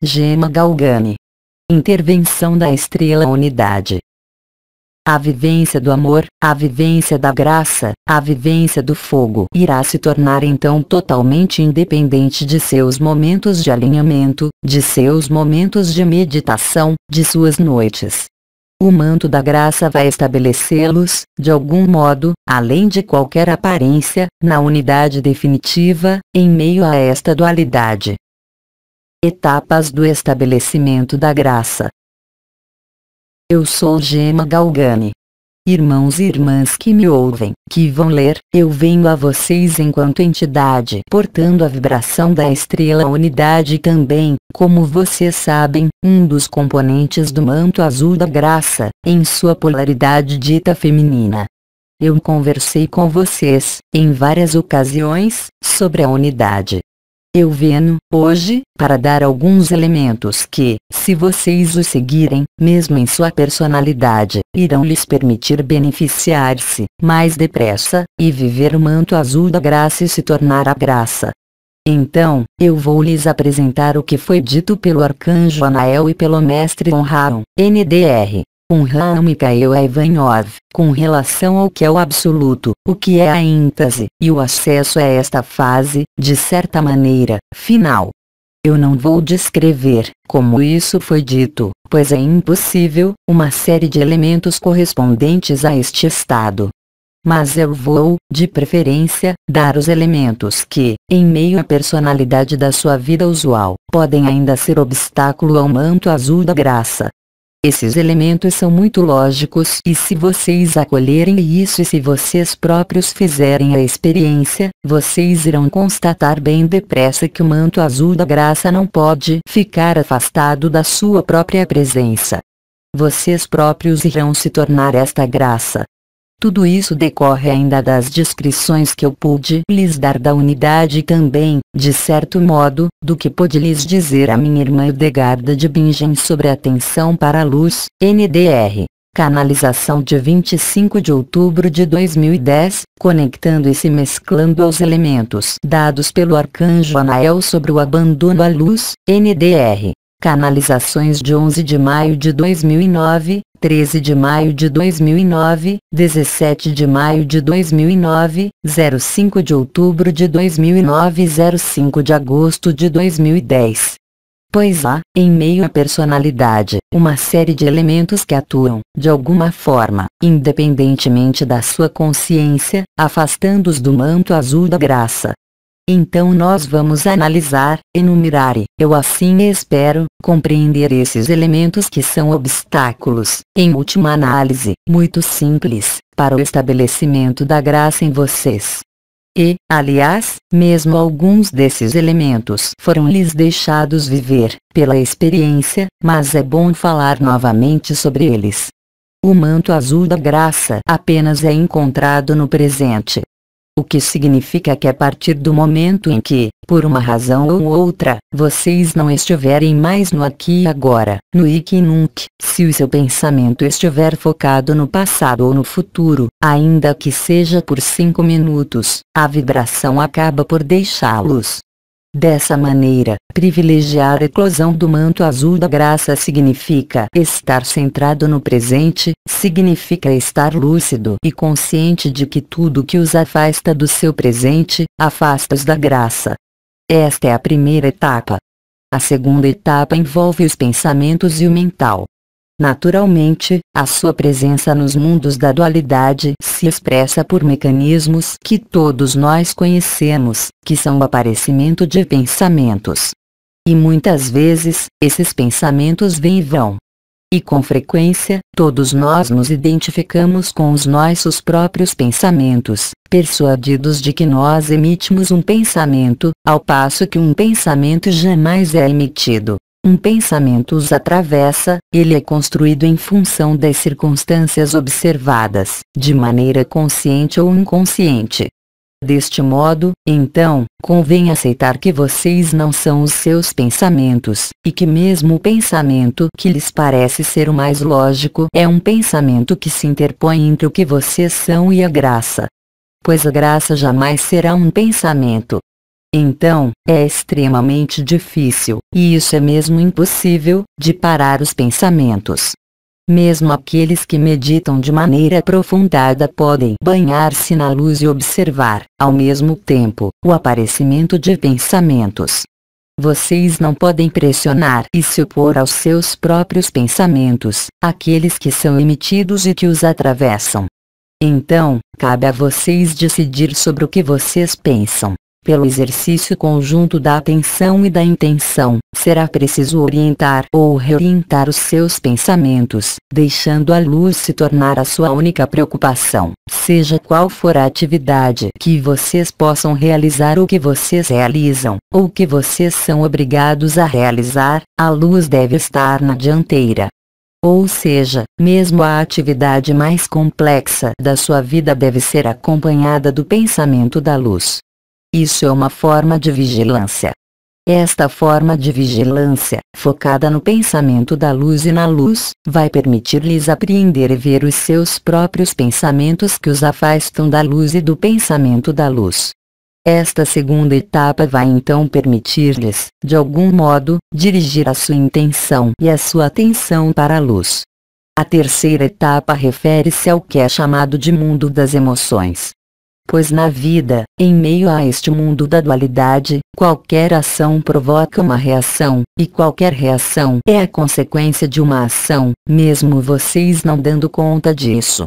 Gema Galgani. Intervenção da estrela unidade. A vivência do amor, a vivência da graça, a vivência do fogo irá se tornar então totalmente independente de seus momentos de alinhamento, de seus momentos de meditação, de suas noites. O manto da graça vai estabelecê-los, de algum modo, além de qualquer aparência, na unidade definitiva, em meio a esta dualidade. Etapas do estabelecimento da graça. Eu sou Gema Galgani. Irmãos e irmãs que me ouvem, que vão ler, eu venho a vocês enquanto entidade portando a vibração da estrela unidade e também, como vocês sabem, um dos componentes do manto azul da graça, em sua polaridade dita feminina. Eu conversei com vocês, em várias ocasiões, sobre a unidade eu venho, hoje, para dar alguns elementos que, se vocês os seguirem, mesmo em sua personalidade, irão lhes permitir beneficiar-se, mais depressa, e viver o manto azul da graça e se tornar a graça. Então, eu vou lhes apresentar o que foi dito pelo arcanjo Anael e pelo mestre Honraon, NDR, Conrad a Ivanov, com relação ao que é o absoluto, o que é a íntase, e o acesso a esta fase, de certa maneira, final. Eu não vou descrever, como isso foi dito, pois é impossível, uma série de elementos correspondentes a este estado. Mas eu vou, de preferência, dar os elementos que, em meio à personalidade da sua vida usual, podem ainda ser obstáculo ao manto azul da graça, esses elementos são muito lógicos e se vocês acolherem isso e se vocês próprios fizerem a experiência, vocês irão constatar bem depressa que o manto azul da graça não pode ficar afastado da sua própria presença. Vocês próprios irão se tornar esta graça. Tudo isso decorre ainda das descrições que eu pude lhes dar da unidade e também, de certo modo, do que pude lhes dizer a minha irmã Edegarda de Bingen sobre a atenção para a luz, NDR. Canalização de 25 de outubro de 2010, conectando e se mesclando aos elementos dados pelo arcanjo Anael sobre o abandono à luz, NDR. Canalizações de 11 de maio de 2009, 13 de maio de 2009, 17 de maio de 2009, 05 de outubro de 2009 e 05 de agosto de 2010. Pois há, em meio à personalidade, uma série de elementos que atuam, de alguma forma, independentemente da sua consciência, afastando-os do manto azul da graça, então nós vamos analisar, enumerar e, eu assim espero, compreender esses elementos que são obstáculos, em última análise, muito simples, para o estabelecimento da graça em vocês. E, aliás, mesmo alguns desses elementos foram lhes deixados viver, pela experiência, mas é bom falar novamente sobre eles. O manto azul da graça apenas é encontrado no presente, o que significa que a partir do momento em que, por uma razão ou outra, vocês não estiverem mais no aqui e agora, no Ikinunk, e se o seu pensamento estiver focado no passado ou no futuro, ainda que seja por cinco minutos, a vibração acaba por deixá-los, Dessa maneira, privilegiar a eclosão do manto azul da graça significa estar centrado no presente, significa estar lúcido e consciente de que tudo que os afasta do seu presente, afasta-os da graça. Esta é a primeira etapa. A segunda etapa envolve os pensamentos e o mental. Naturalmente, a sua presença nos mundos da dualidade se expressa por mecanismos que todos nós conhecemos, que são o aparecimento de pensamentos. E muitas vezes, esses pensamentos vêm e vão. E com frequência, todos nós nos identificamos com os nossos próprios pensamentos, persuadidos de que nós emitimos um pensamento, ao passo que um pensamento jamais é emitido. Um pensamento os atravessa, ele é construído em função das circunstâncias observadas, de maneira consciente ou inconsciente. Deste modo, então, convém aceitar que vocês não são os seus pensamentos, e que mesmo o pensamento que lhes parece ser o mais lógico é um pensamento que se interpõe entre o que vocês são e a graça. Pois a graça jamais será um pensamento, então, é extremamente difícil, e isso é mesmo impossível, de parar os pensamentos. Mesmo aqueles que meditam de maneira aprofundada podem banhar-se na luz e observar, ao mesmo tempo, o aparecimento de pensamentos. Vocês não podem pressionar e se opor aos seus próprios pensamentos, aqueles que são emitidos e que os atravessam. Então, cabe a vocês decidir sobre o que vocês pensam, pelo exercício conjunto da atenção e da intenção, será preciso orientar ou reorientar os seus pensamentos, deixando a luz se tornar a sua única preocupação. Seja qual for a atividade que vocês possam realizar ou que vocês realizam, ou que vocês são obrigados a realizar, a luz deve estar na dianteira. Ou seja, mesmo a atividade mais complexa da sua vida deve ser acompanhada do pensamento da luz. Isso é uma forma de vigilância. Esta forma de vigilância, focada no pensamento da luz e na luz, vai permitir-lhes apreender e ver os seus próprios pensamentos que os afastam da luz e do pensamento da luz. Esta segunda etapa vai então permitir-lhes, de algum modo, dirigir a sua intenção e a sua atenção para a luz. A terceira etapa refere-se ao que é chamado de mundo das emoções pois na vida, em meio a este mundo da dualidade, qualquer ação provoca uma reação, e qualquer reação é a consequência de uma ação, mesmo vocês não dando conta disso.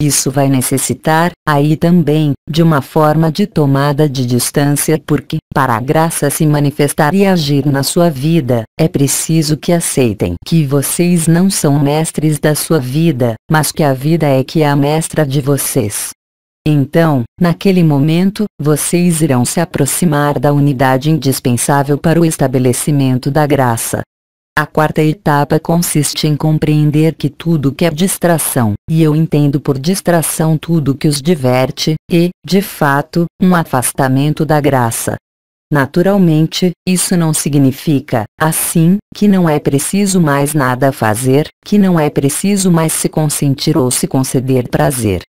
Isso vai necessitar, aí também, de uma forma de tomada de distância porque, para a graça se manifestar e agir na sua vida, é preciso que aceitem que vocês não são mestres da sua vida, mas que a vida é que é a mestra de vocês. Então, naquele momento, vocês irão se aproximar da unidade indispensável para o estabelecimento da graça. A quarta etapa consiste em compreender que tudo que é distração, e eu entendo por distração tudo que os diverte, e, de fato, um afastamento da graça. Naturalmente, isso não significa, assim, que não é preciso mais nada fazer, que não é preciso mais se consentir ou se conceder prazer,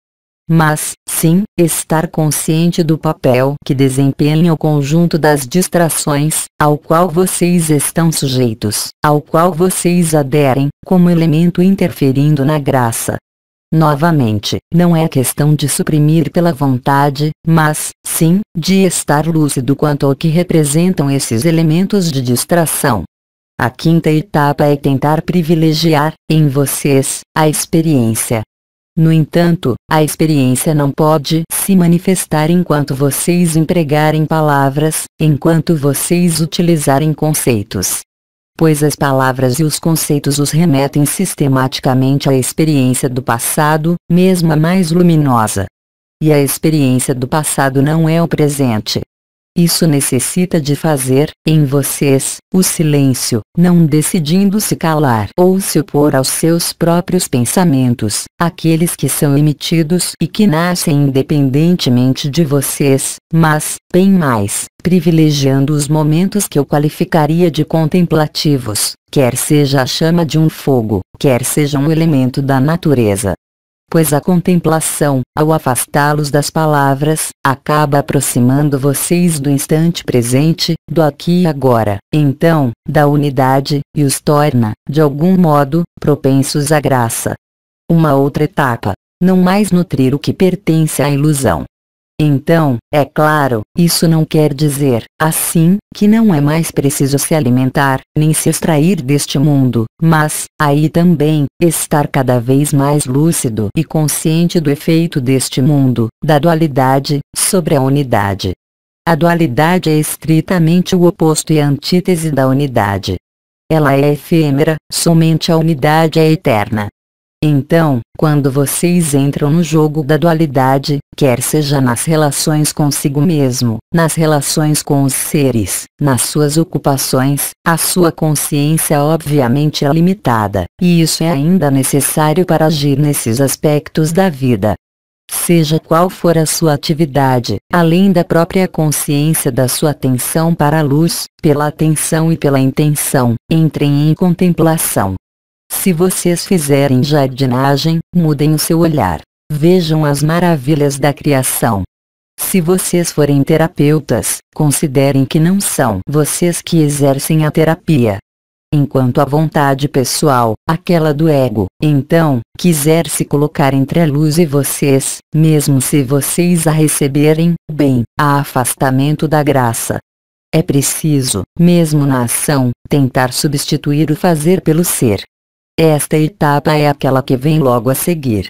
mas, sim, estar consciente do papel que desempenha o conjunto das distrações, ao qual vocês estão sujeitos, ao qual vocês aderem, como elemento interferindo na graça. Novamente, não é questão de suprimir pela vontade, mas, sim, de estar lúcido quanto ao que representam esses elementos de distração. A quinta etapa é tentar privilegiar, em vocês, a experiência no entanto, a experiência não pode se manifestar enquanto vocês empregarem palavras, enquanto vocês utilizarem conceitos. Pois as palavras e os conceitos os remetem sistematicamente à experiência do passado, mesmo a mais luminosa. E a experiência do passado não é o presente. Isso necessita de fazer, em vocês, o silêncio, não decidindo se calar ou se opor aos seus próprios pensamentos, aqueles que são emitidos e que nascem independentemente de vocês, mas, bem mais, privilegiando os momentos que eu qualificaria de contemplativos, quer seja a chama de um fogo, quer seja um elemento da natureza, pois a contemplação, ao afastá-los das palavras, acaba aproximando vocês do instante presente, do aqui e agora, então, da unidade, e os torna, de algum modo, propensos à graça. Uma outra etapa. Não mais nutrir o que pertence à ilusão, então, é claro, isso não quer dizer, assim, que não é mais preciso se alimentar, nem se extrair deste mundo, mas, aí também, estar cada vez mais lúcido e consciente do efeito deste mundo, da dualidade, sobre a unidade. A dualidade é estritamente o oposto e antítese da unidade. Ela é efêmera, somente a unidade é eterna. Então, quando vocês entram no jogo da dualidade, quer seja nas relações consigo mesmo, nas relações com os seres, nas suas ocupações, a sua consciência obviamente é limitada, e isso é ainda necessário para agir nesses aspectos da vida. Seja qual for a sua atividade, além da própria consciência da sua atenção para a luz, pela atenção e pela intenção, entrem em contemplação, se vocês fizerem jardinagem, mudem o seu olhar. Vejam as maravilhas da criação. Se vocês forem terapeutas, considerem que não são vocês que exercem a terapia. Enquanto a vontade pessoal, aquela do ego, então, quiser se colocar entre a luz e vocês, mesmo se vocês a receberem, bem, há afastamento da graça. É preciso, mesmo na ação, tentar substituir o fazer pelo ser. Esta etapa é aquela que vem logo a seguir.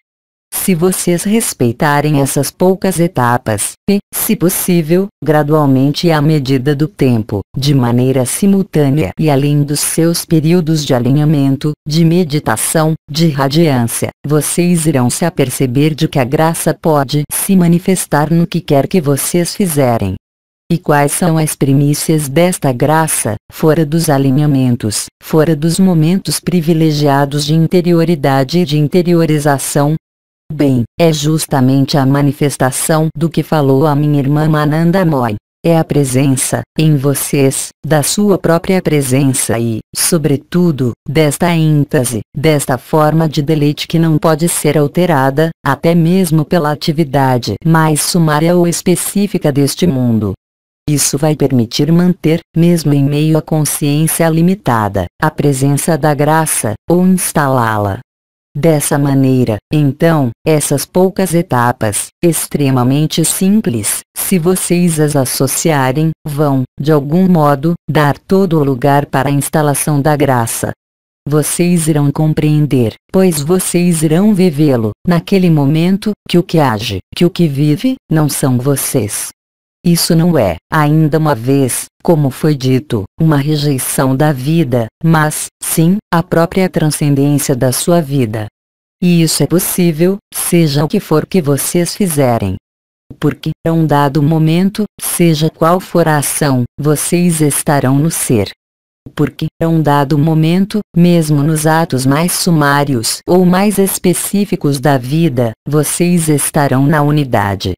Se vocês respeitarem essas poucas etapas, e, se possível, gradualmente à medida do tempo, de maneira simultânea e além dos seus períodos de alinhamento, de meditação, de radiância, vocês irão se aperceber de que a graça pode se manifestar no que quer que vocês fizerem, e quais são as primícias desta graça, fora dos alinhamentos, fora dos momentos privilegiados de interioridade e de interiorização? Bem, é justamente a manifestação do que falou a minha irmã Mananda Moy. É a presença, em vocês, da sua própria presença e, sobretudo, desta íntase, desta forma de deleite que não pode ser alterada, até mesmo pela atividade mais sumária ou específica deste mundo, isso vai permitir manter, mesmo em meio à consciência limitada, a presença da graça, ou instalá-la. Dessa maneira, então, essas poucas etapas, extremamente simples, se vocês as associarem, vão, de algum modo, dar todo o lugar para a instalação da graça. Vocês irão compreender, pois vocês irão vivê-lo, naquele momento, que o que age, que o que vive, não são vocês, isso não é, ainda uma vez, como foi dito, uma rejeição da vida, mas, sim, a própria transcendência da sua vida. E isso é possível, seja o que for que vocês fizerem. Porque, a um dado momento, seja qual for a ação, vocês estarão no ser. Porque, a um dado momento, mesmo nos atos mais sumários ou mais específicos da vida, vocês estarão na unidade.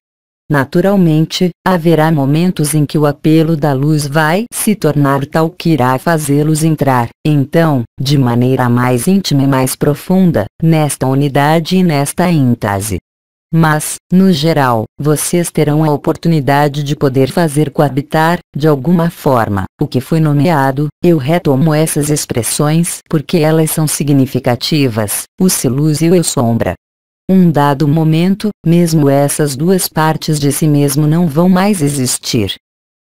Naturalmente, haverá momentos em que o apelo da luz vai se tornar tal que irá fazê-los entrar, então, de maneira mais íntima e mais profunda, nesta unidade e nesta íntase. Mas, no geral, vocês terão a oportunidade de poder fazer coabitar, de alguma forma, o que foi nomeado, eu retomo essas expressões porque elas são significativas, o silúcio e o sombra, um dado momento, mesmo essas duas partes de si mesmo não vão mais existir.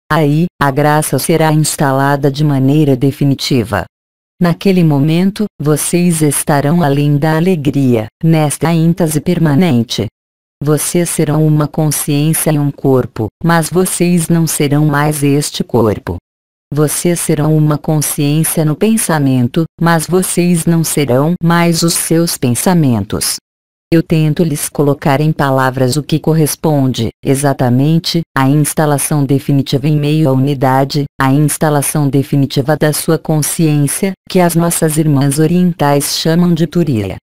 Aí, a graça será instalada de maneira definitiva. Naquele momento, vocês estarão além da alegria, nesta íntase permanente. Vocês serão uma consciência e um corpo, mas vocês não serão mais este corpo. Vocês serão uma consciência no pensamento, mas vocês não serão mais os seus pensamentos. Eu tento lhes colocar em palavras o que corresponde, exatamente, à instalação definitiva em meio à unidade, à instalação definitiva da sua consciência, que as nossas irmãs orientais chamam de Turiya.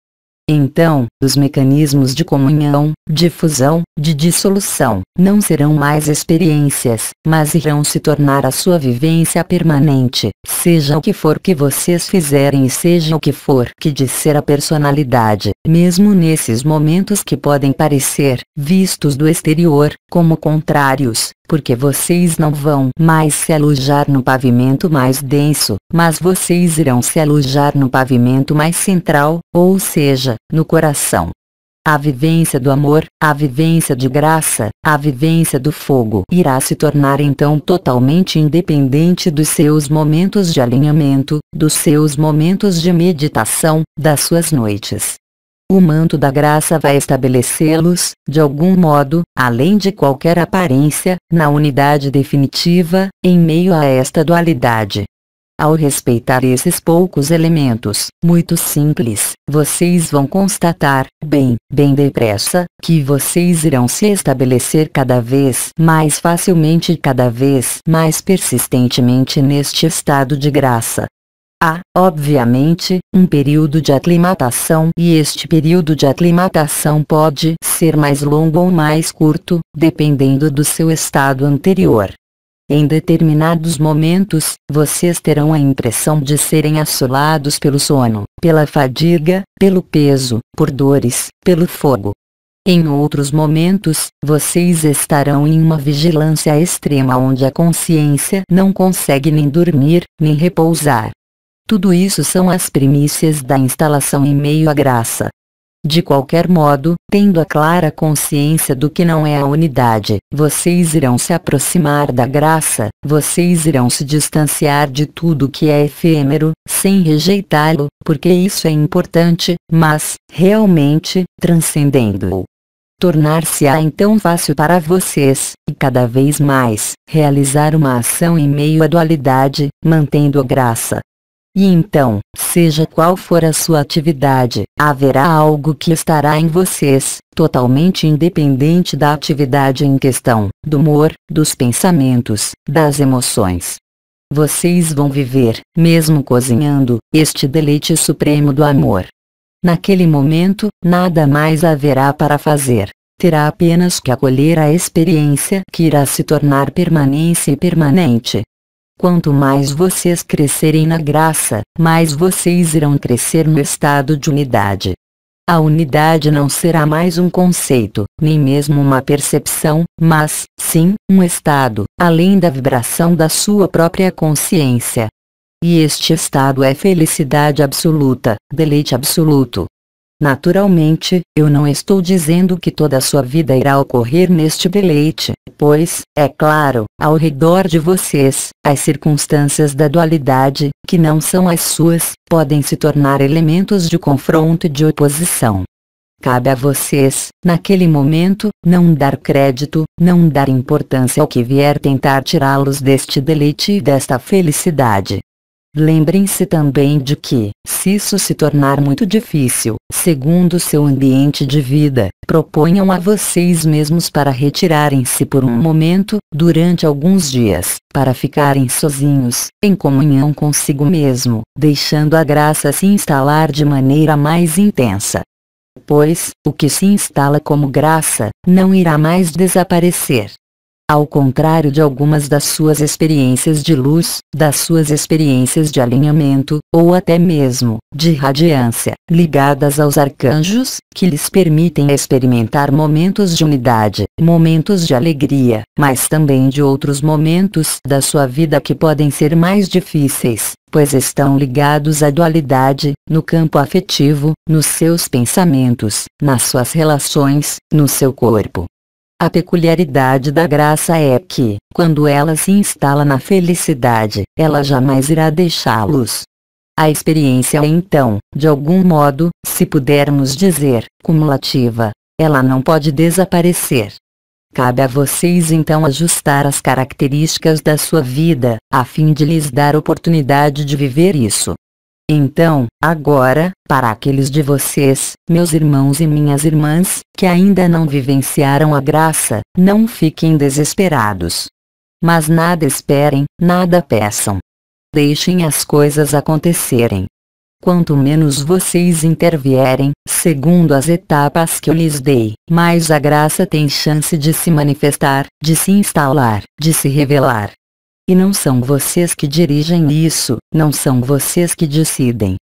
Então, os mecanismos de comunhão, de fusão, de dissolução, não serão mais experiências, mas irão se tornar a sua vivência permanente, seja o que for que vocês fizerem e seja o que for que disser a personalidade, mesmo nesses momentos que podem parecer, vistos do exterior, como contrários, porque vocês não vão mais se alojar no pavimento mais denso, mas vocês irão se alojar no pavimento mais central, ou seja, no coração. A vivência do amor, a vivência de graça, a vivência do fogo irá se tornar então totalmente independente dos seus momentos de alinhamento, dos seus momentos de meditação, das suas noites, o manto da graça vai estabelecê-los, de algum modo, além de qualquer aparência, na unidade definitiva, em meio a esta dualidade. Ao respeitar esses poucos elementos, muito simples, vocês vão constatar, bem, bem depressa, que vocês irão se estabelecer cada vez mais facilmente e cada vez mais persistentemente neste estado de graça. Há, obviamente, um período de aclimatação e este período de aclimatação pode ser mais longo ou mais curto, dependendo do seu estado anterior. Em determinados momentos, vocês terão a impressão de serem assolados pelo sono, pela fadiga, pelo peso, por dores, pelo fogo. Em outros momentos, vocês estarão em uma vigilância extrema onde a consciência não consegue nem dormir, nem repousar. Tudo isso são as primícias da instalação em meio à graça. De qualquer modo, tendo a clara consciência do que não é a unidade, vocês irão se aproximar da graça, vocês irão se distanciar de tudo que é efêmero, sem rejeitá-lo, porque isso é importante, mas, realmente, transcendendo-o. Tornar-se-á então fácil para vocês, e cada vez mais, realizar uma ação em meio à dualidade, mantendo a graça, e então, seja qual for a sua atividade, haverá algo que estará em vocês, totalmente independente da atividade em questão, do humor, dos pensamentos, das emoções. Vocês vão viver, mesmo cozinhando, este deleite supremo do amor. Naquele momento, nada mais haverá para fazer. Terá apenas que acolher a experiência que irá se tornar permanência e permanente, Quanto mais vocês crescerem na graça, mais vocês irão crescer no estado de unidade. A unidade não será mais um conceito, nem mesmo uma percepção, mas, sim, um estado, além da vibração da sua própria consciência. E este estado é felicidade absoluta, deleite absoluto, Naturalmente, eu não estou dizendo que toda a sua vida irá ocorrer neste deleite, pois, é claro, ao redor de vocês, as circunstâncias da dualidade, que não são as suas, podem se tornar elementos de confronto e de oposição. Cabe a vocês, naquele momento, não dar crédito, não dar importância ao que vier tentar tirá-los deste deleite e desta felicidade. Lembrem-se também de que, se isso se tornar muito difícil, segundo seu ambiente de vida, proponham a vocês mesmos para retirarem-se por um momento, durante alguns dias, para ficarem sozinhos, em comunhão consigo mesmo, deixando a graça se instalar de maneira mais intensa. Pois, o que se instala como graça, não irá mais desaparecer, ao contrário de algumas das suas experiências de luz, das suas experiências de alinhamento, ou até mesmo, de radiância, ligadas aos arcanjos, que lhes permitem experimentar momentos de unidade, momentos de alegria, mas também de outros momentos da sua vida que podem ser mais difíceis, pois estão ligados à dualidade, no campo afetivo, nos seus pensamentos, nas suas relações, no seu corpo, a peculiaridade da graça é que, quando ela se instala na felicidade, ela jamais irá deixá-los. A experiência é então, de algum modo, se pudermos dizer, cumulativa. Ela não pode desaparecer. Cabe a vocês então ajustar as características da sua vida, a fim de lhes dar oportunidade de viver isso. Então, agora, para aqueles de vocês, meus irmãos e minhas irmãs, que ainda não vivenciaram a graça, não fiquem desesperados. Mas nada esperem, nada peçam. Deixem as coisas acontecerem. Quanto menos vocês intervierem, segundo as etapas que eu lhes dei, mais a graça tem chance de se manifestar, de se instalar, de se revelar, e não são vocês que dirigem isso, não são vocês que decidem.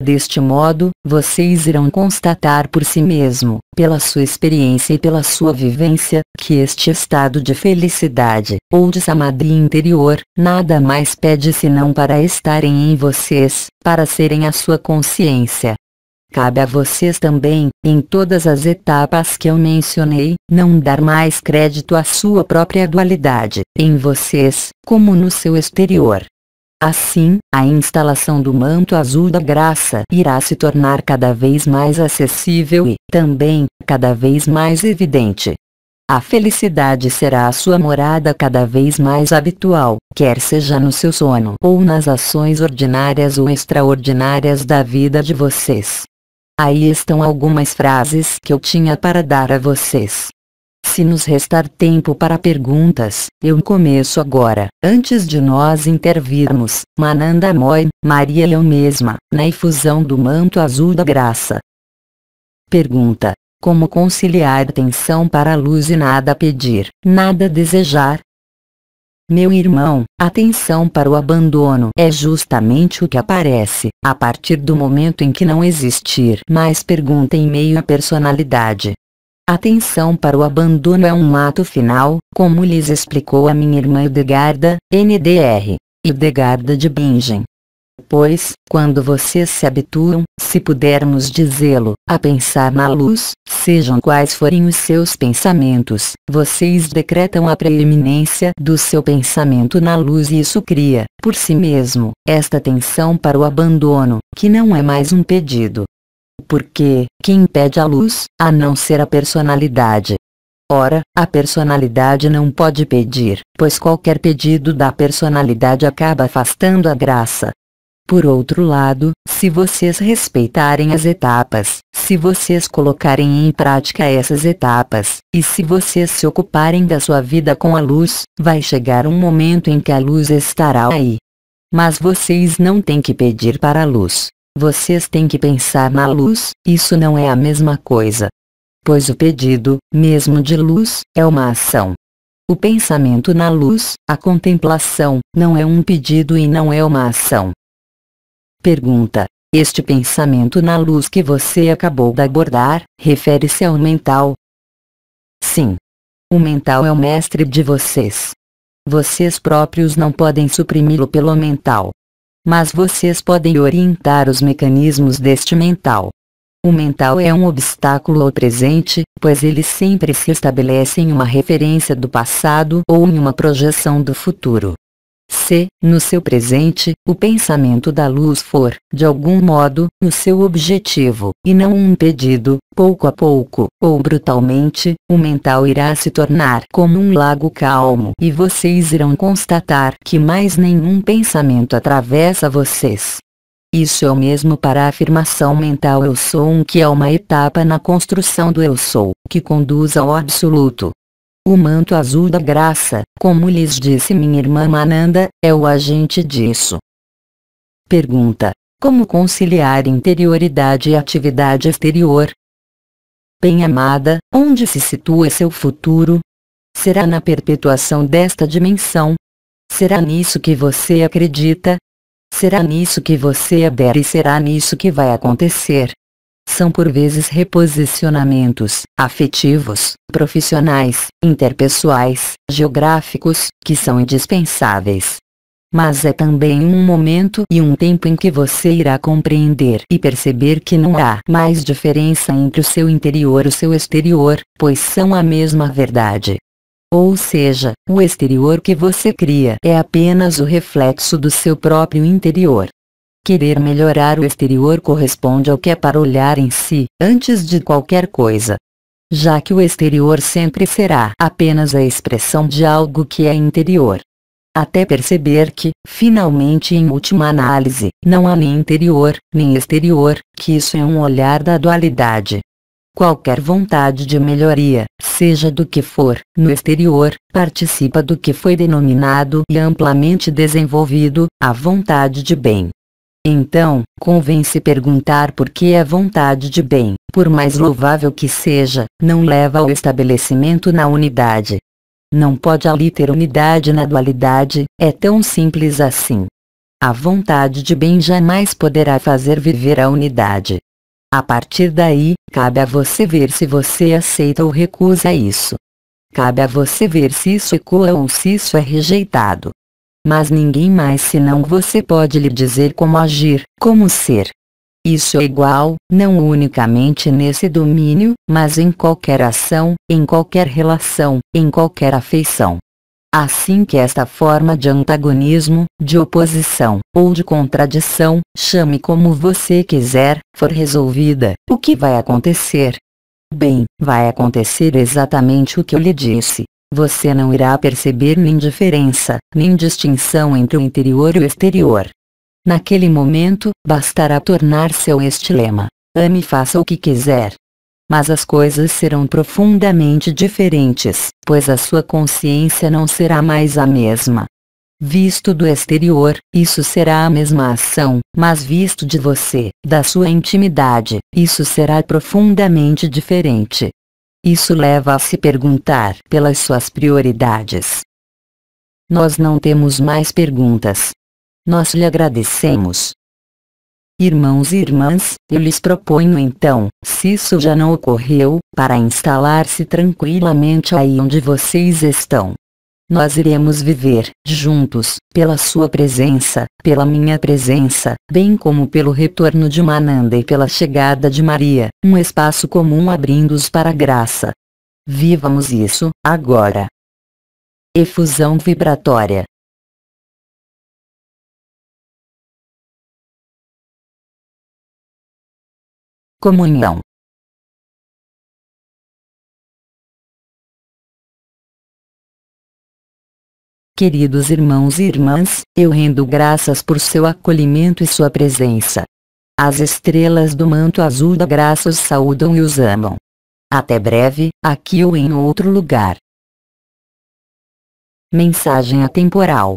Deste modo, vocês irão constatar por si mesmo, pela sua experiência e pela sua vivência, que este estado de felicidade, ou de samadhi interior, nada mais pede senão para estarem em vocês, para serem a sua consciência, Cabe a vocês também, em todas as etapas que eu mencionei, não dar mais crédito à sua própria dualidade, em vocês, como no seu exterior. Assim, a instalação do manto azul da graça irá se tornar cada vez mais acessível e, também, cada vez mais evidente. A felicidade será a sua morada cada vez mais habitual, quer seja no seu sono ou nas ações ordinárias ou extraordinárias da vida de vocês. Aí estão algumas frases que eu tinha para dar a vocês. Se nos restar tempo para perguntas, eu começo agora, antes de nós intervirmos, Mananda Moi, Maria e eu mesma, na efusão do manto azul da graça. Pergunta. Como conciliar atenção para a luz e nada pedir, nada desejar, meu irmão, atenção para o abandono é justamente o que aparece a partir do momento em que não existir mais pergunta em meio à personalidade. Atenção para o abandono é um ato final, como lhes explicou a minha irmã Hildegarda, NDR, Hildegarda de Bingen, Pois, quando vocês se habituam, se pudermos dizê-lo, a pensar na luz, sejam quais forem os seus pensamentos, vocês decretam a preeminência do seu pensamento na luz e isso cria, por si mesmo, esta tensão para o abandono, que não é mais um pedido. Porque, quem pede a luz, a não ser a personalidade, Ora, a personalidade não pode pedir, pois qualquer pedido da personalidade acaba afastando a graça, por outro lado, se vocês respeitarem as etapas, se vocês colocarem em prática essas etapas, e se vocês se ocuparem da sua vida com a luz, vai chegar um momento em que a luz estará aí. Mas vocês não têm que pedir para a luz. Vocês têm que pensar na luz, isso não é a mesma coisa. Pois o pedido, mesmo de luz, é uma ação. O pensamento na luz, a contemplação, não é um pedido e não é uma ação. Pergunta. Este pensamento na luz que você acabou de abordar, refere-se ao mental? Sim. O mental é o mestre de vocês. Vocês próprios não podem suprimi-lo pelo mental. Mas vocês podem orientar os mecanismos deste mental. O mental é um obstáculo ao presente, pois ele sempre se estabelece em uma referência do passado ou em uma projeção do futuro se, no seu presente, o pensamento da luz for, de algum modo, o seu objetivo, e não um pedido, pouco a pouco, ou brutalmente, o mental irá se tornar como um lago calmo e vocês irão constatar que mais nenhum pensamento atravessa vocês. Isso é o mesmo para a afirmação mental eu sou um que é uma etapa na construção do eu sou, que conduz ao absoluto, o manto azul da graça, como lhes disse minha irmã Mananda, é o agente disso. Pergunta: Como conciliar interioridade e atividade exterior? Bem amada, onde se situa seu futuro? Será na perpetuação desta dimensão? Será nisso que você acredita? Será nisso que você adere e será nisso que vai acontecer? são por vezes reposicionamentos afetivos, profissionais, interpessoais, geográficos, que são indispensáveis. Mas é também um momento e um tempo em que você irá compreender e perceber que não há mais diferença entre o seu interior e o seu exterior, pois são a mesma verdade. Ou seja, o exterior que você cria é apenas o reflexo do seu próprio interior. Querer melhorar o exterior corresponde ao que é para olhar em si, antes de qualquer coisa. Já que o exterior sempre será apenas a expressão de algo que é interior. Até perceber que, finalmente em última análise, não há nem interior, nem exterior, que isso é um olhar da dualidade. Qualquer vontade de melhoria, seja do que for, no exterior, participa do que foi denominado e amplamente desenvolvido, a vontade de bem. Então, convém se perguntar por que a vontade de bem, por mais louvável que seja, não leva ao estabelecimento na unidade. Não pode ali ter unidade na dualidade, é tão simples assim. A vontade de bem jamais poderá fazer viver a unidade. A partir daí, cabe a você ver se você aceita ou recusa isso. Cabe a você ver se isso ecoa ou se isso é rejeitado mas ninguém mais senão você pode lhe dizer como agir, como ser. Isso é igual, não unicamente nesse domínio, mas em qualquer ação, em qualquer relação, em qualquer afeição. Assim que esta forma de antagonismo, de oposição, ou de contradição, chame como você quiser, for resolvida, o que vai acontecer? Bem, vai acontecer exatamente o que eu lhe disse, você não irá perceber nem diferença, nem distinção entre o interior e o exterior. Naquele momento, bastará tornar seu lema: Ame e faça o que quiser. Mas as coisas serão profundamente diferentes, pois a sua consciência não será mais a mesma. Visto do exterior, isso será a mesma ação, mas visto de você, da sua intimidade, isso será profundamente diferente. Isso leva a se perguntar pelas suas prioridades. Nós não temos mais perguntas. Nós lhe agradecemos. Irmãos e irmãs, eu lhes proponho então, se isso já não ocorreu, para instalar-se tranquilamente aí onde vocês estão, nós iremos viver, juntos, pela sua presença, pela minha presença, bem como pelo retorno de Mananda e pela chegada de Maria, um espaço comum abrindo-os para a graça. Vivamos isso, agora. Efusão vibratória. Comunhão Queridos irmãos e irmãs, eu rendo graças por seu acolhimento e sua presença. As estrelas do manto azul da graça os saudam e os amam. Até breve, aqui ou em outro lugar. Mensagem atemporal